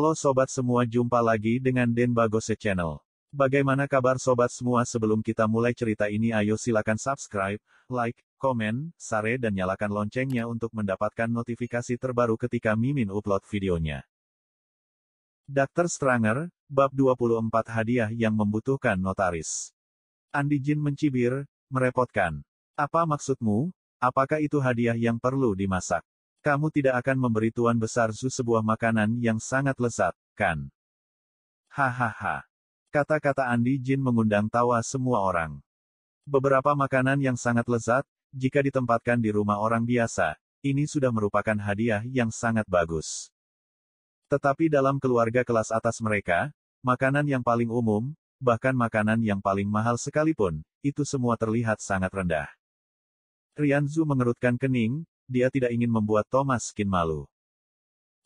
Halo sobat semua, jumpa lagi dengan Den Bagose Channel. Bagaimana kabar sobat semua sebelum kita mulai cerita ini ayo silakan subscribe, like, komen, share dan nyalakan loncengnya untuk mendapatkan notifikasi terbaru ketika Mimin upload videonya. Dr. Stranger, bab 24 hadiah yang membutuhkan notaris. Andi Jin mencibir, merepotkan. Apa maksudmu? Apakah itu hadiah yang perlu dimasak? kamu tidak akan memberi Tuan Besar Zu sebuah makanan yang sangat lezat, kan? Hahaha. Kata-kata Andi Jin mengundang tawa semua orang. Beberapa makanan yang sangat lezat, jika ditempatkan di rumah orang biasa, ini sudah merupakan hadiah yang sangat bagus. Tetapi dalam keluarga kelas atas mereka, makanan yang paling umum, bahkan makanan yang paling mahal sekalipun, itu semua terlihat sangat rendah. Rian Rianzu mengerutkan kening, dia tidak ingin membuat Thomas skin malu.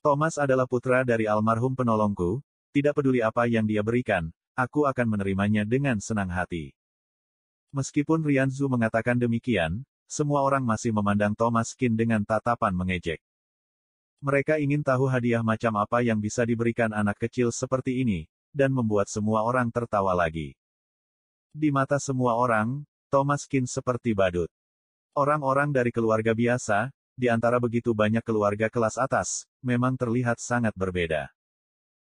Thomas adalah putra dari almarhum penolongku, tidak peduli apa yang dia berikan, aku akan menerimanya dengan senang hati. Meskipun Rianzu mengatakan demikian, semua orang masih memandang Thomas Kin dengan tatapan mengejek. Mereka ingin tahu hadiah macam apa yang bisa diberikan anak kecil seperti ini, dan membuat semua orang tertawa lagi. Di mata semua orang, Thomas Kin seperti badut. Orang-orang dari keluarga biasa, di antara begitu banyak keluarga kelas atas, memang terlihat sangat berbeda.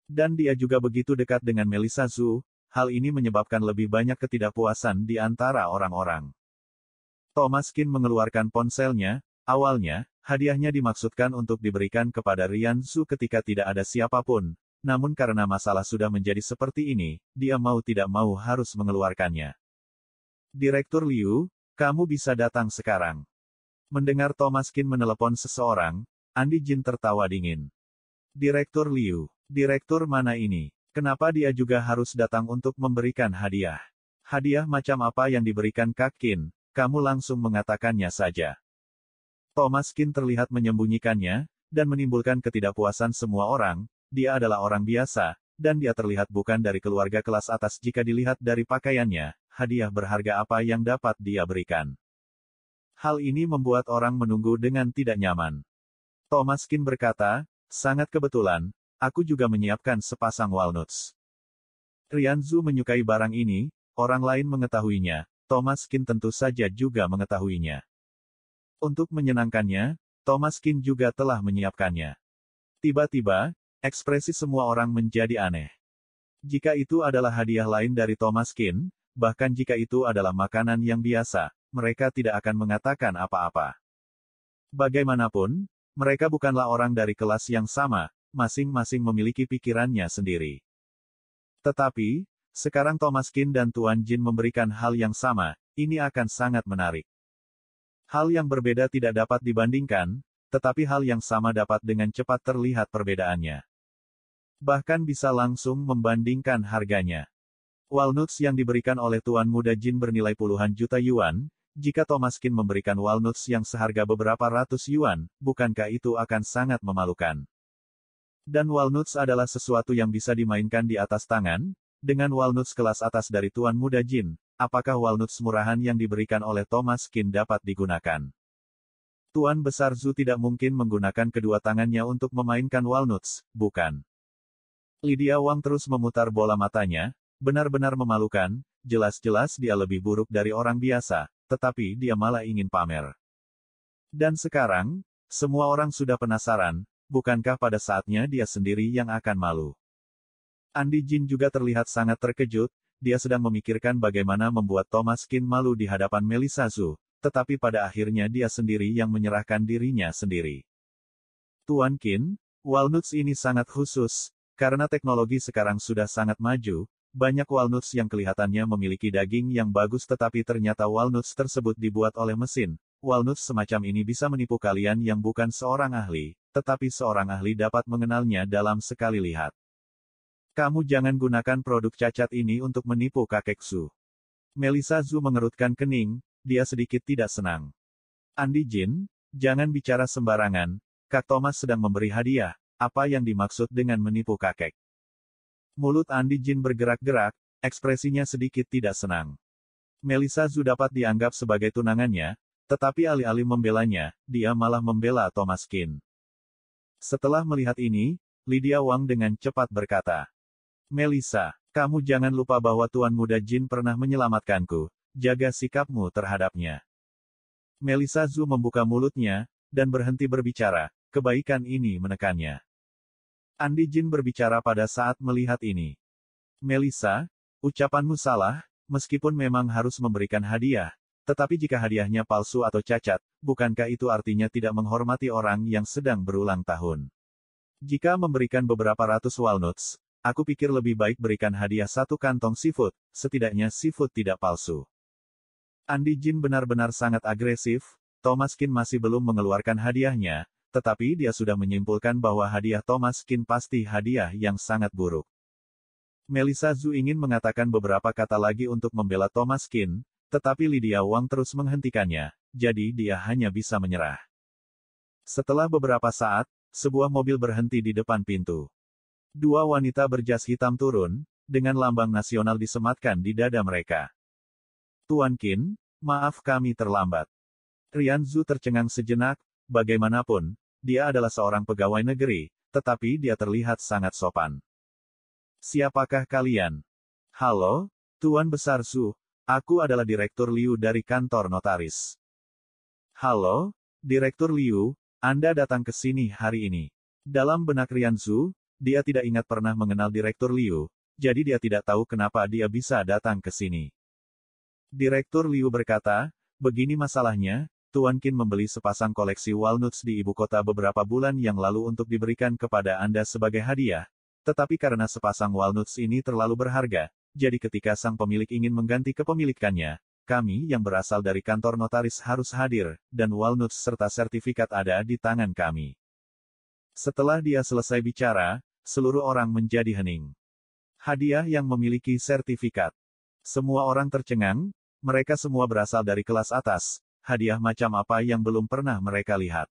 Dan dia juga begitu dekat dengan Melissa Zhu, hal ini menyebabkan lebih banyak ketidakpuasan di antara orang-orang. Thomas Kin mengeluarkan ponselnya, awalnya, hadiahnya dimaksudkan untuk diberikan kepada Rian Zhu ketika tidak ada siapapun, namun karena masalah sudah menjadi seperti ini, dia mau tidak mau harus mengeluarkannya. Direktur Liu, kamu bisa datang sekarang. Mendengar Thomas Kin menelepon seseorang, Andi Jin tertawa dingin. Direktur Liu, direktur mana ini? Kenapa dia juga harus datang untuk memberikan hadiah? Hadiah macam apa yang diberikan Kak Kin? Kamu langsung mengatakannya saja. Thomas Kin terlihat menyembunyikannya, dan menimbulkan ketidakpuasan semua orang, dia adalah orang biasa, dan dia terlihat bukan dari keluarga kelas atas jika dilihat dari pakaiannya, hadiah berharga apa yang dapat dia berikan. Hal ini membuat orang menunggu dengan tidak nyaman. Thomas Kin berkata, sangat kebetulan, aku juga menyiapkan sepasang walnuts. Rianzu menyukai barang ini, orang lain mengetahuinya, Thomas Kin tentu saja juga mengetahuinya. Untuk menyenangkannya, Thomas Kin juga telah menyiapkannya. Tiba-tiba, ekspresi semua orang menjadi aneh. Jika itu adalah hadiah lain dari Thomas Kin, bahkan jika itu adalah makanan yang biasa, mereka tidak akan mengatakan apa-apa. Bagaimanapun, mereka bukanlah orang dari kelas yang sama, masing-masing memiliki pikirannya sendiri. Tetapi, sekarang Thomas Kin dan Tuan Jin memberikan hal yang sama, ini akan sangat menarik. Hal yang berbeda tidak dapat dibandingkan, tetapi hal yang sama dapat dengan cepat terlihat perbedaannya. Bahkan bisa langsung membandingkan harganya. Walnuts yang diberikan oleh Tuan Muda Jin bernilai puluhan juta yuan, jika Thomas Kin memberikan walnuts yang seharga beberapa ratus yuan, bukankah itu akan sangat memalukan? Dan walnuts adalah sesuatu yang bisa dimainkan di atas tangan, dengan walnuts kelas atas dari Tuan Muda Jin, apakah walnuts murahan yang diberikan oleh Thomas Kin dapat digunakan? Tuan Besar Zhu tidak mungkin menggunakan kedua tangannya untuk memainkan walnuts, bukan? Lydia Wang terus memutar bola matanya, Benar-benar memalukan, jelas-jelas dia lebih buruk dari orang biasa, tetapi dia malah ingin pamer. Dan sekarang, semua orang sudah penasaran, bukankah pada saatnya dia sendiri yang akan malu? Andi Jin juga terlihat sangat terkejut, dia sedang memikirkan bagaimana membuat Thomas Kin malu di hadapan Melissa Zhu, tetapi pada akhirnya dia sendiri yang menyerahkan dirinya sendiri. Tuan Kin, walnuts ini sangat khusus, karena teknologi sekarang sudah sangat maju, banyak walnuts yang kelihatannya memiliki daging yang bagus tetapi ternyata walnuts tersebut dibuat oleh mesin. Walnuts semacam ini bisa menipu kalian yang bukan seorang ahli, tetapi seorang ahli dapat mengenalnya dalam sekali lihat. Kamu jangan gunakan produk cacat ini untuk menipu kakek Su. Melisa Zu mengerutkan kening, dia sedikit tidak senang. Andi Jin, jangan bicara sembarangan, Kak Thomas sedang memberi hadiah, apa yang dimaksud dengan menipu kakek? Mulut Andi Jin bergerak-gerak, ekspresinya sedikit tidak senang. Melisa Zhu dapat dianggap sebagai tunangannya, tetapi alih-alih membelanya, dia malah membela Thomas Kin. Setelah melihat ini, Lydia Wang dengan cepat berkata, Melisa, kamu jangan lupa bahwa Tuan Muda Jin pernah menyelamatkanku, jaga sikapmu terhadapnya. Melisa Zhu membuka mulutnya, dan berhenti berbicara, kebaikan ini menekannya. Andi Jin berbicara pada saat melihat ini. Melissa, ucapanmu salah, meskipun memang harus memberikan hadiah, tetapi jika hadiahnya palsu atau cacat, bukankah itu artinya tidak menghormati orang yang sedang berulang tahun? Jika memberikan beberapa ratus walnuts, aku pikir lebih baik berikan hadiah satu kantong seafood, setidaknya seafood tidak palsu. Andi Jin benar-benar sangat agresif, Thomas Kin masih belum mengeluarkan hadiahnya, tetapi dia sudah menyimpulkan bahwa hadiah Thomas Kin pasti hadiah yang sangat buruk. Melissa Zhu ingin mengatakan beberapa kata lagi untuk membela Thomas Kin, tetapi Lydia Wang terus menghentikannya, jadi dia hanya bisa menyerah. Setelah beberapa saat, sebuah mobil berhenti di depan pintu. Dua wanita berjas hitam turun, dengan lambang nasional disematkan di dada mereka. Tuan Kin, maaf kami terlambat. Rian Zhu tercengang sejenak, bagaimanapun, dia adalah seorang pegawai negeri, tetapi dia terlihat sangat sopan. Siapakah kalian? Halo, Tuan Besar Su, aku adalah Direktur Liu dari kantor notaris. Halo, Direktur Liu, Anda datang ke sini hari ini. Dalam benak Rian Su, dia tidak ingat pernah mengenal Direktur Liu, jadi dia tidak tahu kenapa dia bisa datang ke sini. Direktur Liu berkata, begini masalahnya, Tuan Kin membeli sepasang koleksi walnuts di ibu kota beberapa bulan yang lalu untuk diberikan kepada Anda sebagai hadiah. Tetapi karena sepasang walnuts ini terlalu berharga, jadi ketika sang pemilik ingin mengganti kepemilikannya, kami yang berasal dari kantor notaris harus hadir, dan walnuts serta sertifikat ada di tangan kami. Setelah dia selesai bicara, seluruh orang menjadi hening. Hadiah yang memiliki sertifikat. Semua orang tercengang, mereka semua berasal dari kelas atas, hadiah macam apa yang belum pernah mereka lihat.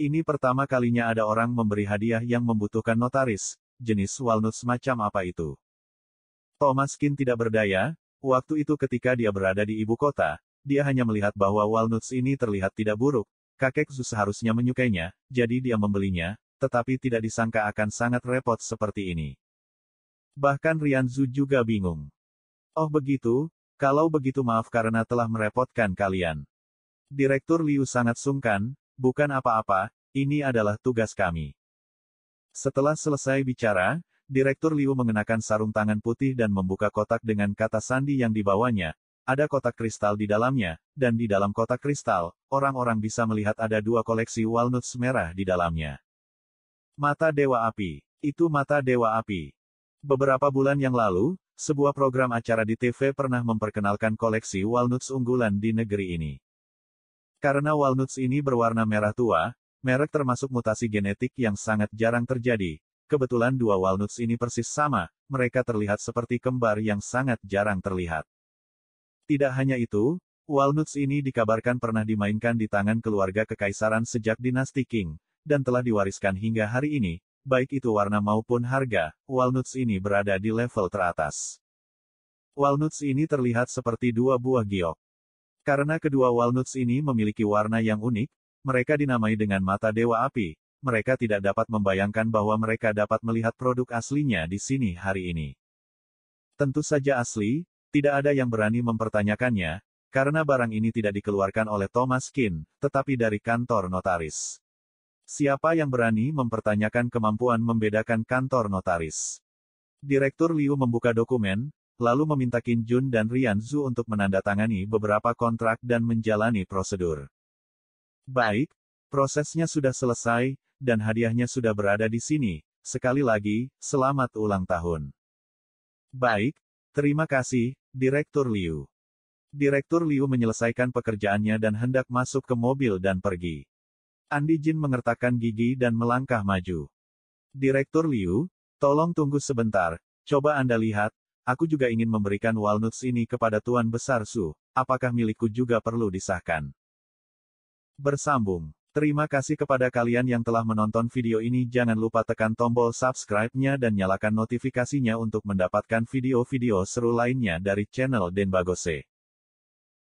Ini pertama kalinya ada orang memberi hadiah yang membutuhkan notaris, jenis walnut macam apa itu. Thomas Kin tidak berdaya, waktu itu ketika dia berada di ibu kota, dia hanya melihat bahwa walnuts ini terlihat tidak buruk, kakek Zu seharusnya menyukainya, jadi dia membelinya, tetapi tidak disangka akan sangat repot seperti ini. Bahkan Rian Zhu juga bingung. Oh begitu, kalau begitu maaf karena telah merepotkan kalian. Direktur Liu sangat sungkan, bukan apa-apa, ini adalah tugas kami. Setelah selesai bicara, Direktur Liu mengenakan sarung tangan putih dan membuka kotak dengan kata sandi yang dibawanya. Ada kotak kristal di dalamnya, dan di dalam kotak kristal, orang-orang bisa melihat ada dua koleksi walnuts merah di dalamnya. Mata Dewa Api. Itu mata Dewa Api. Beberapa bulan yang lalu, sebuah program acara di TV pernah memperkenalkan koleksi walnuts unggulan di negeri ini. Karena walnuts ini berwarna merah tua, merek termasuk mutasi genetik yang sangat jarang terjadi, kebetulan dua walnuts ini persis sama, mereka terlihat seperti kembar yang sangat jarang terlihat. Tidak hanya itu, walnuts ini dikabarkan pernah dimainkan di tangan keluarga kekaisaran sejak dinasti King, dan telah diwariskan hingga hari ini, baik itu warna maupun harga, walnuts ini berada di level teratas. Walnuts ini terlihat seperti dua buah giok. Karena kedua walnuts ini memiliki warna yang unik, mereka dinamai dengan mata dewa api. Mereka tidak dapat membayangkan bahwa mereka dapat melihat produk aslinya di sini hari ini. Tentu saja asli, tidak ada yang berani mempertanyakannya, karena barang ini tidak dikeluarkan oleh Thomas Kin, tetapi dari kantor notaris. Siapa yang berani mempertanyakan kemampuan membedakan kantor notaris? Direktur Liu membuka dokumen, lalu meminta Qin Jun dan Rian Zhu untuk menandatangani beberapa kontrak dan menjalani prosedur. Baik, prosesnya sudah selesai, dan hadiahnya sudah berada di sini. Sekali lagi, selamat ulang tahun. Baik, terima kasih, Direktur Liu. Direktur Liu menyelesaikan pekerjaannya dan hendak masuk ke mobil dan pergi. Andi Jin mengertakkan gigi dan melangkah maju. Direktur Liu, tolong tunggu sebentar, coba Anda lihat, aku juga ingin memberikan walnuts ini kepada Tuan Besar Su, apakah milikku juga perlu disahkan? Bersambung. Terima kasih kepada kalian yang telah menonton video ini. Jangan lupa tekan tombol subscribe-nya dan nyalakan notifikasinya untuk mendapatkan video-video seru lainnya dari channel Denbagose.